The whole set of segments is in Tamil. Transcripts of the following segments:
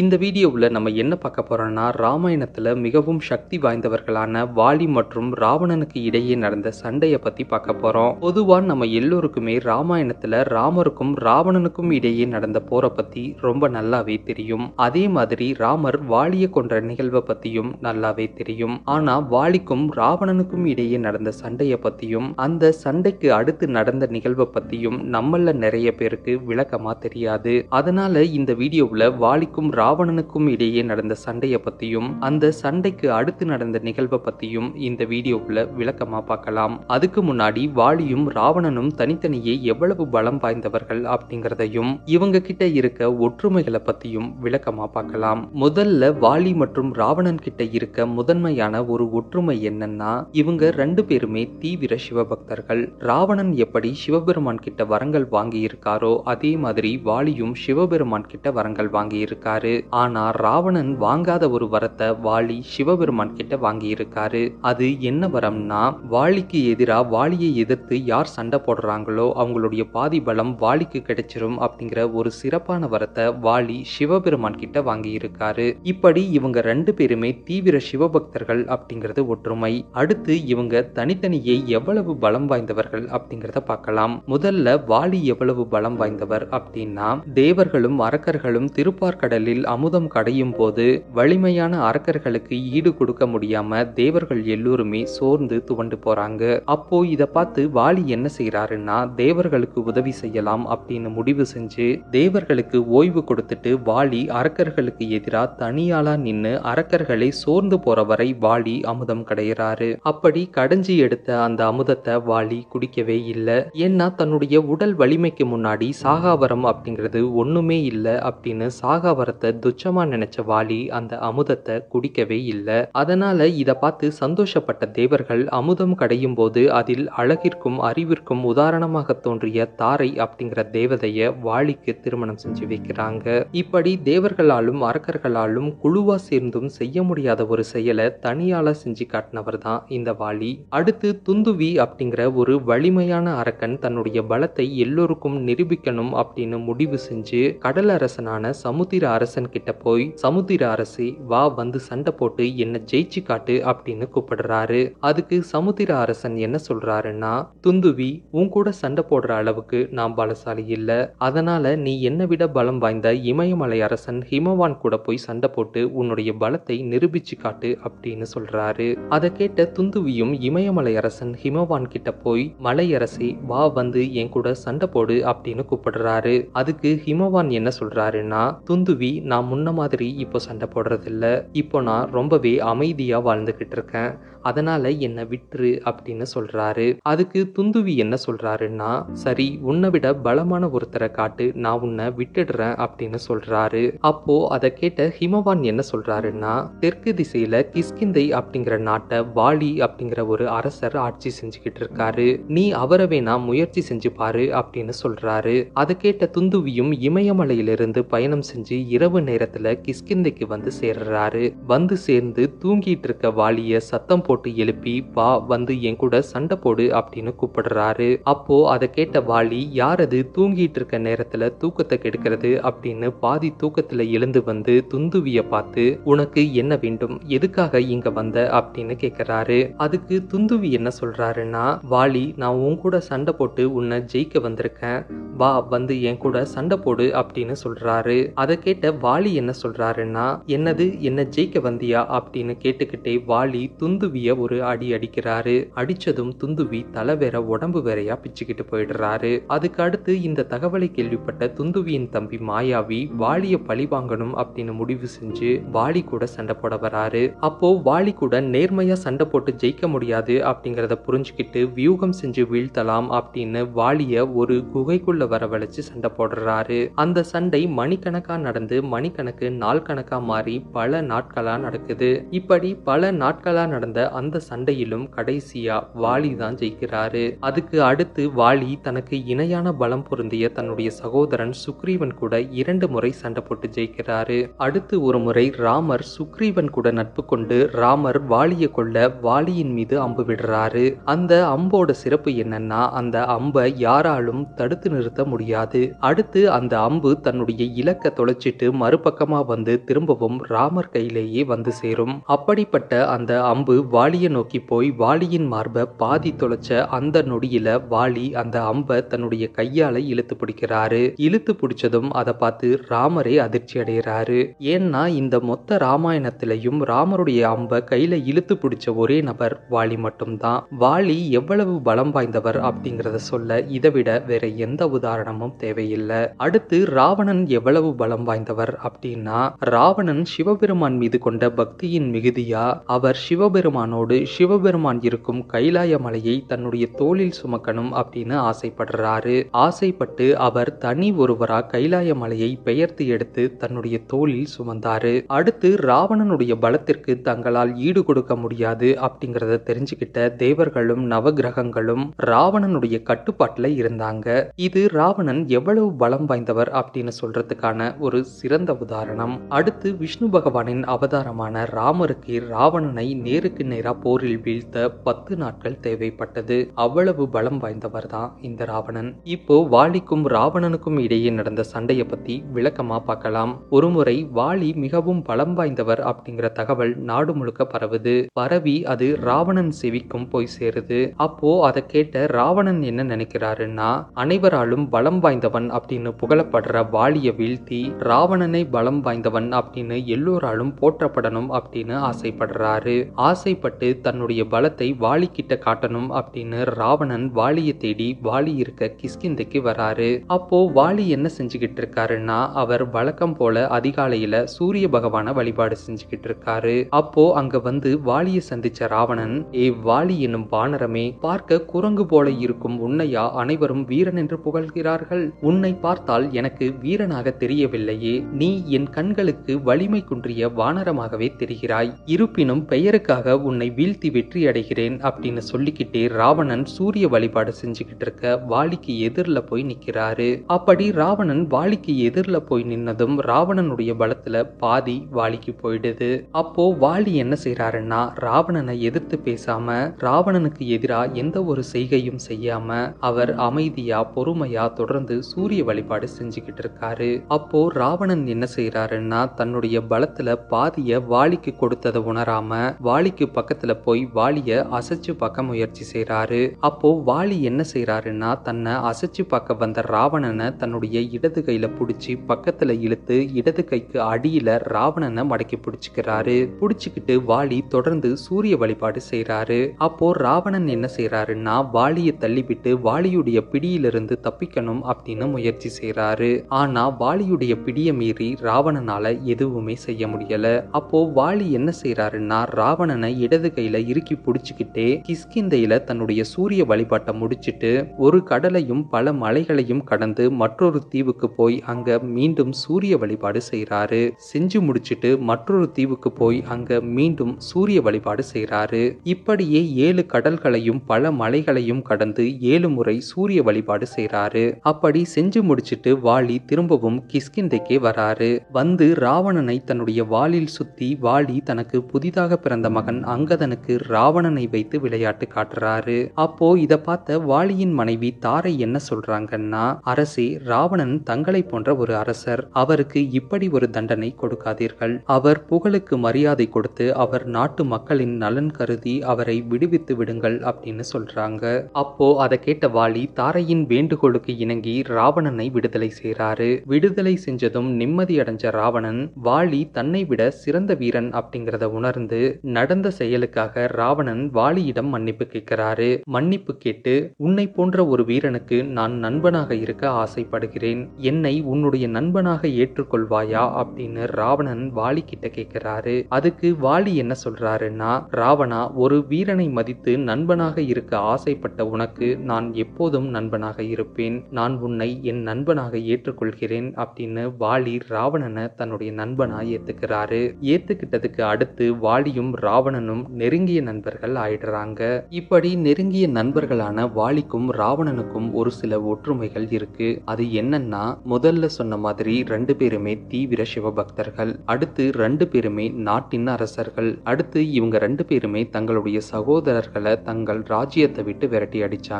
இந்த வீடியோவில் நம்ம என்ன பார்க்க போகிறோம்னா ராமாயணத்தில் மிகவும் சக்தி வாய்ந்தவர்களான வாலி மற்றும் ராவணனுக்கு இடையே நடந்த சண்டையை பற்றி பார்க்க போகிறோம் பொதுவாக நம்ம எல்லோருக்குமே ராமாயணத்தில் ராமருக்கும் ராவணனுக்கும் இடையே நடந்த போரை பற்றி ரொம்ப நல்லாவே தெரியும் அதே மாதிரி ராமர் வாலியை கொன்ற நிகழ்வை பற்றியும் நல்லாவே தெரியும் ஆனால் வாலிக்கும் ராவணனுக்கும் இடையே நடந்த சண்டையை பற்றியும் அந்த சண்டைக்கு அடுத்து நடந்த நிகழ்வை பற்றியும் நம்மள நிறைய பேருக்கு விளக்கமாக தெரியாது அதனால இந்த வீடியோவில் வாலிக்கும் ராவணனுக்கும் இடையே நடந்த சண்டையை பற்றியும் அந்த சண்டைக்கு அடுத்து நடந்த நிகழ்வை பற்றியும் இந்த வீடியோவில் விளக்கமாக பார்க்கலாம் அதுக்கு முன்னாடி வாலியும் ராவணனும் தனித்தனியே எவ்வளவு பலம் வாய்ந்தவர்கள் அப்படிங்கிறதையும் இவங்க கிட்ட இருக்க ஒற்றுமைகளை பற்றியும் விளக்கமாக பார்க்கலாம் முதல்ல வாலி மற்றும் ராவணன் கிட்ட இருக்க முதன்மையான ஒரு ஒற்றுமை என்னன்னா இவங்க ரெண்டு பேருமே தீவிர சிவபக்தர்கள் ராவணன் எப்படி சிவபெருமான் கிட்ட வரங்கள் வாங்கி இருக்காரோ அதே மாதிரி வாலியும் சிவபெருமான் கிட்ட வரங்கள் வாங்கி இருக்காரு இருக்காரு ஆனா ராவணன் வாங்காத ஒரு வரத்தை வாலி சிவபெருமான் கிட்ட வாங்கி இருக்காரு அது என்ன வரம்னா வாலிக்கு எதிரா வாலியை எதிர்த்து யார் சண்டை போடுறாங்களோ அவங்களுடைய பாதி பலம் வாலிக்கு கிடைச்சிரும் அப்படிங்கிற ஒரு சிறப்பான வரத்தை வாலி சிவபெருமான் கிட்ட வாங்கி இருக்காரு இப்படி இவங்க ரெண்டு பேருமே தீவிர சிவபக்தர்கள் அப்படிங்கிறது ஒற்றுமை அடுத்து இவங்க தனித்தனியே எவ்வளவு பலம் வாய்ந்தவர்கள் அப்படிங்கிறத பார்க்கலாம் முதல்ல வாலி எவ்வளவு பலம் வாய்ந்தவர் அப்படின்னா தேவர்களும் அரக்கர்களும் திருப்பார்கடலில் நாட்டில் அமுதம் கடையும் போது வலிமையான அரக்கர்களுக்கு ஈடு கொடுக்க முடியாம தேவர்கள் எல்லோருமே சோர்ந்து துவண்டு போறாங்க அப்போ இதை பார்த்து வாலி என்ன செய்யறாருன்னா தேவர்களுக்கு உதவி செய்யலாம் அப்படின்னு முடிவு செஞ்சு தேவர்களுக்கு ஓய்வு கொடுத்துட்டு வாலி அரக்கர்களுக்கு எதிராக தனியாளா நின்று அரக்கர்களை சோர்ந்து போற வரை வாலி அமுதம் கடையிறாரு அப்படி கடைஞ்சி எடுத்த அந்த அமுதத்தை வாலி குடிக்கவே இல்லை ஏன்னா தன்னுடைய உடல் வலிமைக்கு முன்னாடி சாகாவரம் அப்படிங்கிறது ஒண்ணுமே இல்லை அப்படின்னு சாகாவரத்தை அமுதத்தை துச்சமா நினைச்ச வாலி அந்த அமுதத்தை குடிக்கவே இல்லை அதனால இதை பார்த்து சந்தோஷப்பட்ட தேவர்கள் அமுதம் கடையும் போது அதில் அழகிற்கும் அறிவிற்கும் உதாரணமாக தோன்றிய தாரை அப்படிங்கிற தேவதைய வாலிக்கு திருமணம் செஞ்சு வைக்கிறாங்க இப்படி தேவர்களாலும் அரக்கர்களாலும் குழுவா சேர்ந்தும் செய்ய முடியாத ஒரு செயலை தனியால செஞ்சு காட்டினவர் தான் இந்த வாலி அடுத்து துந்துவி அப்படிங்கிற ஒரு வலிமையான அரக்கன் தன்னுடைய பலத்தை எல்லோருக்கும் நிரூபிக்கணும் அப்படின்னு முடிவு செஞ்சு கடல் அரசனான சமுத்திர அரச அரசன் கிட்ட போய் சமுத்திர அரசி வா வந்து சண்டை போட்டு என்ன ஜெயிச்சு காட்டு அப்படின்னு கூப்பிடுறாரு அதுக்கு சமுத்திர அரசன் என்ன சொல்றாருன்னா துந்துவி உன் கூட சண்டை போடுற அளவுக்கு நான் பலசாலி இல்ல அதனால நீ என்னை விட பலம் வாய்ந்த இமயமலை அரசன் ஹிமவான் கூட போய் சண்டை போட்டு உன்னுடைய பலத்தை நிரூபிச்சு காட்டு அப்படின்னு சொல்றாரு அதை கேட்ட துந்துவியும் இமயமலை அரசன் ஹிமவான் கிட்ட போய் மலை அரசி வா வந்து என் கூட சண்டை போடு அப்படின்னு கூப்பிடுறாரு அதுக்கு ஹிமவான் என்ன சொல்றாருன்னா துந்துவி நான் முன்ன மாதிரி இப்போ சண்டை போடுறதில்ல இப்போ நான் ரொம்பவே அமைதியாக வாழ்ந்துக்கிட்டு இருக்கேன் அதனால் என்னை விட்டுரு அப்படின்னு சொல்கிறாரு அதுக்கு துந்துவி என்ன சொல்கிறாருன்னா சரி உன்னை விட பலமான ஒருத்தரை காட்டு நான் உன்னை விட்டுடுறேன் அப்படின்னு சொல்கிறாரு அப்போது அதை கேட்ட ஹிமவான் என்ன சொல்கிறாருன்னா தெற்கு திசையில் கிஸ்கிந்தை அப்படிங்கிற நாட்டை வாலி அப்படிங்கிற ஒரு அரசர் ஆட்சி செஞ்சுக்கிட்டு இருக்காரு நீ அவரை வேணா முயற்சி செஞ்சு பாரு அப்படின்னு சொல்கிறாரு அதை கேட்ட துந்துவியும் இமயமலையிலிருந்து பயணம் செஞ்சு இரவு இரவு நேரத்துல கிஷ்கிந்தைக்கு வந்து சேர்றாரு வந்து சேர்ந்து தூங்கிட்டு இருக்க வாலிய சத்தம் போட்டு எழுப்பி வா வந்து என் கூட சண்டை போடு அப்படின்னு கூப்பிடுறாரு அப்போ அதை கேட்ட வாலி யாரது தூங்கிட்டு இருக்க நேரத்துல தூக்கத்தை கெடுக்கிறது அப்படின்னு பாதி தூக்கத்துல எழுந்து வந்து துந்துவிய பார்த்து உனக்கு என்ன வேண்டும் எதுக்காக இங்க வந்த அப்படின்னு கேக்குறாரு அதுக்கு துந்துவி என்ன சொல்றாருன்னா வாலி நான் உன் கூட சண்டை போட்டு உன்னை ஜெயிக்க வந்திருக்கேன் வா வந்து என் கூட சண்டை போடு அப்படின்னு சொல்றாரு அதை கேட்ட வாலி என்ன சொல்றாருன்னா என்னது என்ன ஜெயிக்க வந்தியா அப்படின்னு கேட்டுக்கிட்டே வாலி துந்துவிய ஒரு அடி அடிக்கிறாரு அடிச்சதும் துந்துவி தலை வேற உடம்பு வேறையா பிச்சுக்கிட்டு போயிடுறாரு அதுக்கு அடுத்து இந்த தகவலை கேள்விப்பட்ட துந்துவியின் தம்பி மாயாவி வாலிய பழி வாங்கணும் அப்படின்னு முடிவு செஞ்சு வாலி கூட சண்டை போட வராரு அப்போ வாலி கூட நேர்மையா சண்டை போட்டு ஜெயிக்க முடியாது அப்படிங்கிறத புரிஞ்சுக்கிட்டு வியூகம் செஞ்சு வீழ்த்தலாம் அப்படின்னு வாலிய ஒரு குகைக்குள்ள வரவழைச்சு சண்டை போடுறாரு அந்த சண்டை மணிக்கணக்கா நடந்து மணிக்கணக்கு நாள் கணக்கா மாறி பல நாட்களா நடக்குது இப்படி பல நாட்களா நடந்த அந்த சண்டையிலும் கடைசியா வாலி தான் ஜெயிக்கிறாரு அதுக்கு அடுத்து வாலி தனக்கு இணையான பலம் பொருந்திய தன்னுடைய சகோதரன் சுக்ரீவன் கூட இரண்டு முறை சண்டை போட்டு ஜெயிக்கிறாரு அடுத்து ஒரு முறை ராமர் சுக்ரீவன் கூட நட்பு கொண்டு ராமர் வாலியை கொள்ள வாலியின் மீது அம்பு விடுறாரு அந்த அம்போட சிறப்பு என்னன்னா அந்த அம்பை யாராலும் தடுத்து நிறுத்த முடியாது அடுத்து அந்த அம்பு தன்னுடைய இலக்கை தொலைச்சிட்டு மறுபக்கமா வந்து திரும்பவும் ராமர் கையிலேயே வந்து சேரும் அப்படிப்பட்ட அந்த அம்பு வாலியை நோக்கி போய் வாலியின் மார்பை பாதி தொலைச்ச அந்த நொடியில வாலி அந்த அம்பை தன்னுடைய கையால இழுத்து பிடிக்கிறாரு இழுத்து பிடிச்சதும் அதை பார்த்து ராமரே அதிர்ச்சி அடைகிறாரு ஏன்னா இந்த மொத்த ராமாயணத்திலையும் ராமருடைய அம்பை கையில இழுத்து பிடிச்ச ஒரே நபர் வாலி மட்டும்தான் வாலி எவ்வளவு பலம் வாய்ந்தவர் அப்படிங்கிறத சொல்ல இதை விட வேற எந்த உதாரணமும் தேவையில்லை அடுத்து ராவணன் எவ்வளவு பலம் வாய்ந்தவர் சொல்றார் அப்படின்னா ராவணன் சிவபெருமான் மீது கொண்ட பக்தியின் மிகுதியா அவர் சிவபெருமானோடு சிவபெருமான் இருக்கும் கைலாய மலையை தன்னுடைய தோளில் சுமக்கணும் அப்படின்னு ஆசைப்படுறாரு ஆசைப்பட்டு அவர் தனி ஒருவரா கைலாய மலையை பெயர்த்து எடுத்து தன்னுடைய தோளில் சுமந்தாரு அடுத்து ராவணனுடைய பலத்திற்கு தங்களால் ஈடு கொடுக்க முடியாது அப்படிங்கறத தெரிஞ்சுக்கிட்ட தேவர்களும் நவகிரகங்களும் ராவணனுடைய கட்டுப்பாட்டுல இருந்தாங்க இது ராவணன் எவ்வளவு பலம் வாய்ந்தவர் அப்படின்னு சொல்றதுக்கான ஒரு சிறந்த சிறந்த உதாரணம் அடுத்து விஷ்ணு பகவானின் அவதாரமான ராமருக்கு ராவணனை நேருக்கு நேரா போரில் வீழ்த்த பத்து நாட்கள் தேவைப்பட்டது அவ்வளவு பலம் வாய்ந்தவர் தான் இந்த ராவணன் இப்போ வாலிக்கும் ராவணனுக்கும் இடையே நடந்த சண்டைய பத்தி விளக்கமா பார்க்கலாம் ஒருமுறை வாலி மிகவும் பலம் வாய்ந்தவர் அப்படிங்கிற தகவல் நாடு முழுக்க பரவுது பரவி அது ராவணன் செவிக்கும் போய் சேருது அப்போ அதை கேட்ட ராவணன் என்ன நினைக்கிறாருன்னா அனைவராலும் பலம் வாய்ந்தவன் அப்படின்னு புகழப்படுற வாலியை வீழ்த்தி ராவணன் ராவணனை பலம் வாய்ந்தவன் அப்படின்னு எல்லோராலும் போற்றப்படணும் அப்படின்னு ஆசைப்படுறாரு ஆசைப்பட்டு தன்னுடைய பலத்தை வாலி கிட்ட காட்டணும் அப்படின்னு ராவணன் வாலியை தேடி வாலி இருக்க கிஷ்கிந்தைக்கு வராரு அப்போ வாலி என்ன செஞ்சுக்கிட்டு இருக்காருன்னா அவர் வழக்கம் போல அதிகாலையில சூரிய பகவான வழிபாடு செஞ்சுக்கிட்டு இருக்காரு அப்போ அங்க வந்து வாலியை சந்திச்ச ராவணன் ஏ வாலி என்னும் வானரமே பார்க்க குரங்கு போல இருக்கும் உன்னையா அனைவரும் வீரன் என்று புகழ்கிறார்கள் உன்னை பார்த்தால் எனக்கு வீரனாக தெரியவில்லையே நீ என் கண்களுக்கு வலிமை குன்றிய வானரமாகவே தெரிகிறாய் இருப்பினும் பெயருக்காக உன்னை வீழ்த்தி வெற்றி அடைகிறேன் அப்படின்னு சொல்லிக்கிட்டே ராவணன் சூரிய வழிபாடு செஞ்சுக்கிட்டு இருக்க வாலிக்கு எதிரில் போய் நிக்கிறாரு அப்படி ராவணன் வாலிக்கு எதிரில் போய் நின்னதும் ராவணனுடைய பலத்துல பாதி வாலிக்கு போயிடுது அப்போ வாலி என்ன செய்யறாருன்னா ராவணனை எதிர்த்து பேசாம ராவணனுக்கு எதிராக எந்த ஒரு செய்கையும் செய்யாம அவர் அமைதியா பொறுமையா தொடர்ந்து சூரிய வழிபாடு செஞ்சுக்கிட்டு இருக்காரு அப்போ ராவணன் ராமன் என்ன செய்யறாருன்னா தன்னுடைய பலத்துல பாதிய வாலிக்கு கொடுத்ததை உணராம வாலிக்கு பக்கத்துல போய் வாலிய அசைச்சு பார்க்க முயற்சி செய்யறாரு அப்போ வாலி என்ன செய்யறாருன்னா தன்னை அசைச்சு பார்க்க வந்த ராவணனை தன்னுடைய இடது கையில புடிச்சு பக்கத்துல இழுத்து இடது கைக்கு அடியில ராவணனை மடக்கி பிடிச்சுக்கிறாரு பிடிச்சுக்கிட்டு வாலி தொடர்ந்து சூரிய வழிபாடு செய்யறாரு அப்போ ராவணன் என்ன செய்யறாருன்னா வாலியை தள்ளிவிட்டு வாலியுடைய பிடியிலிருந்து தப்பிக்கணும் அப்படின்னு முயற்சி செய்யறாரு ஆனா வாலியுடைய பிடியை மீறி மீறி ராவணனால எதுவுமே செய்ய முடியல அப்போ வாலி என்ன செய்யறாருன்னா ராவணனை இடது கையில இறுக்கி புடிச்சுக்கிட்டே கிஸ்கிந்தையில தன்னுடைய சூரிய வழிபாட்டை முடிச்சிட்டு ஒரு கடலையும் பல மலைகளையும் கடந்து மற்றொரு தீவுக்கு போய் அங்க மீண்டும் சூரிய வழிபாடு செய்யறாரு செஞ்சு முடிச்சிட்டு மற்றொரு தீவுக்கு போய் அங்க மீண்டும் சூரிய வழிபாடு செய்யறாரு இப்படியே ஏழு கடல்களையும் பல மலைகளையும் கடந்து ஏழு முறை சூரிய வழிபாடு செய்யறாரு அப்படி செஞ்சு முடிச்சிட்டு வாலி திரும்பவும் கிஸ்கிந்தைக்கே வரா வராரு வந்து ராவணனை தன்னுடைய வாளில் சுத்தி வாளி தனக்கு புதிதாக பிறந்த மகன் அங்கதனுக்கு ராவணனை வைத்து விளையாட்டு காட்டுறாரு அப்போ இத பார்த்த வாளியின் மனைவி தாரை என்ன சொல்றாங்கன்னா அரசே ராவணன் தங்களை போன்ற ஒரு அரசர் அவருக்கு இப்படி ஒரு தண்டனை கொடுக்காதீர்கள் அவர் புகழுக்கு மரியாதை கொடுத்து அவர் நாட்டு மக்களின் நலன் கருதி அவரை விடுவித்து விடுங்கள் அப்படின்னு சொல்றாங்க அப்போ அதை கேட்ட வாளி தாரையின் வேண்டுகோளுக்கு இணங்கி ராவணனை விடுதலை செய்கிறாரு விடுதலை செஞ்சதும் நிம்ம நிம்மதியடைஞ்ச ராவணன் வாலி தன்னை விட சிறந்த வீரன் அப்படிங்கிறத உணர்ந்து நடந்த செயலுக்காக ராவணன் வாலியிடம் மன்னிப்பு கேட்கிறாரு மன்னிப்பு கேட்டு உன்னை போன்ற ஒரு வீரனுக்கு நான் நண்பனாக இருக்க ஆசைப்படுகிறேன் என்னை உன்னுடைய நண்பனாக ஏற்றுக்கொள்வாயா அப்படின்னு ராவணன் வாலி கிட்ட கேட்கிறாரு அதுக்கு வாலி என்ன சொல்றாருன்னா ராவணா ஒரு வீரனை மதித்து நண்பனாக இருக்க ஆசைப்பட்ட உனக்கு நான் எப்போதும் நண்பனாக இருப்பேன் நான் உன்னை என் நண்பனாக ஏற்றுக்கொள்கிறேன் அப்படின்னு வாலி ராவணனை தன்னுடைய நண்பனா ஏத்துக்கிறாரு ஏத்துக்கிட்டதுக்கு அடுத்து வாலியும் ராவணனும் நெருங்கிய நண்பர்கள் ஆயிடுறாங்க இப்படி நெருங்கிய நண்பர்களான வாலிக்கும் ராவணனுக்கும் ஒரு சில ஒற்றுமைகள் இருக்கு அது என்னன்னா முதல்ல சொன்ன மாதிரி ரெண்டு பேருமே தீவிர சிவபக்தர்கள் அடுத்து ரெண்டு பேருமே நாட்டின் அரசர்கள் அடுத்து இவங்க ரெண்டு பேருமே தங்களுடைய சகோதரர்களை தங்கள் ராஜ்யத்தை விட்டு விரட்டி அடிச்சாங்க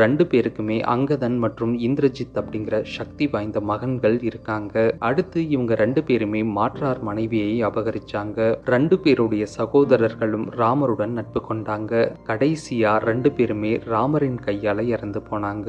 ரெண்டு பேருக்குமே அங்கதன் மற்றும் இந்திரஜித் அப்படிங்கிற சக்தி வாய்ந்த மகன்கள் இருக்காங்க அடுத்து இவங்க ரெண்டு பேருமே மாற்றார் மனைவியை அபகரிச்சாங்க ரெண்டு பேருடைய சகோதரர்களும் ராமருடன் நட்பு கொண்டாங்க கடைசியா ரெண்டு பேருமே ராமரின் கையால இறந்து போனாங்க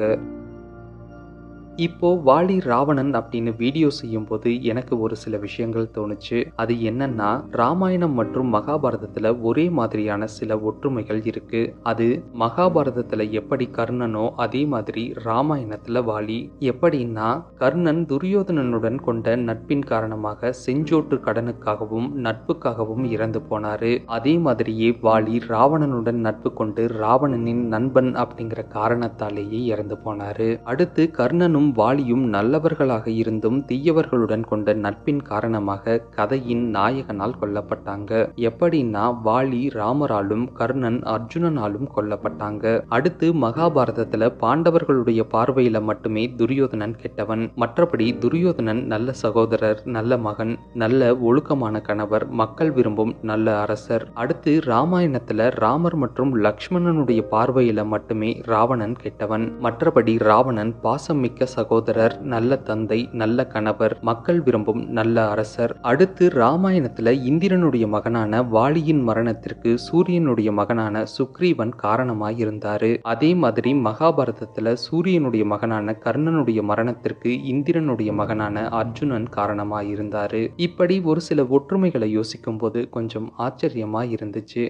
இப்போது வாலி ராவணன் அப்படின்னு வீடியோ செய்யும்போது எனக்கு ஒரு சில விஷயங்கள் தோணுச்சு அது என்னன்னா ராமாயணம் மற்றும் மகாபாரதத்தில் ஒரே மாதிரியான சில ஒற்றுமைகள் இருக்கு அது மகாபாரதத்தில் எப்படி கர்ணனோ அதே மாதிரி ராமாயணத்தில் வாலி எப்படின்னா கர்ணன் துரியோதனனுடன் கொண்ட நட்பின் காரணமாக செஞ்சோட்டு கடனுக்காகவும் நட்புக்காகவும் இறந்து போனாரு அதே மாதிரியே வாலி ராவணனுடன் நட்பு கொண்டு ராவணனின் நண்பன் அப்படிங்கிற காரணத்தாலேயே இறந்து போனாரு அடுத்து கர்ணனும் வாலியும் நல்லவர்களாக இருந்தும் தீயவர்களுடன் கொண்ட நட்பின் காரணமாக கதையின் நாயகனால் கொல்லப்பட்டாங்க எப்படின்னா வாலி ராமராலும் கர்ணன் அர்ஜுனனாலும் கொல்லப்பட்டாங்க அடுத்து மகாபாரதத்துல பாண்டவர்களுடைய பார்வையில மட்டுமே துரியோதனன் கெட்டவன் மற்றபடி துரியோதனன் நல்ல சகோதரர் நல்ல மகன் நல்ல ஒழுக்கமான கணவர் மக்கள் விரும்பும் நல்ல அரசர் அடுத்து ராமாயணத்துல ராமர் மற்றும் லக்ஷ்மணனுடைய பார்வையில மட்டுமே ராவணன் கெட்டவன் மற்றபடி ராவணன் மிக்க சகோதரர் நல்ல தந்தை நல்ல கணவர் மக்கள் விரும்பும் நல்ல அரசர் அடுத்து ராமாயணத்துல இந்திரனுடைய மகனான வாலியின் மரணத்திற்கு சூரியனுடைய மகனான சுக்ரீவன் காரணமாய் இருந்தாரு அதே மாதிரி மகாபாரதத்துல சூரியனுடைய மகனான கர்ணனுடைய மரணத்திற்கு இந்திரனுடைய மகனான அர்ஜுனன் காரணமாய் இருந்தாரு இப்படி ஒரு சில ஒற்றுமைகளை யோசிக்கும் போது கொஞ்சம் ஆச்சரியமா இருந்துச்சு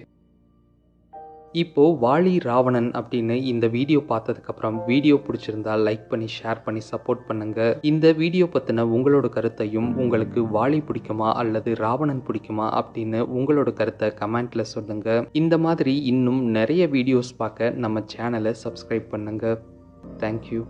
இப்போது வாலி ராவணன் அப்படின்னு இந்த வீடியோ பார்த்ததுக்கப்புறம் வீடியோ பிடிச்சிருந்தா லைக் பண்ணி ஷேர் பண்ணி சப்போர்ட் பண்ணுங்க இந்த வீடியோ பற்றின உங்களோட கருத்தையும் உங்களுக்கு வாலி பிடிக்குமா அல்லது ராவணன் பிடிக்குமா அப்படின்னு உங்களோட கருத்தை கமெண்ட்ல சொல்லுங்க இந்த மாதிரி இன்னும் நிறைய வீடியோஸ் பார்க்க நம்ம சேனலை சப்ஸ்கிரைப் பண்ணுங்க தேங்க்யூ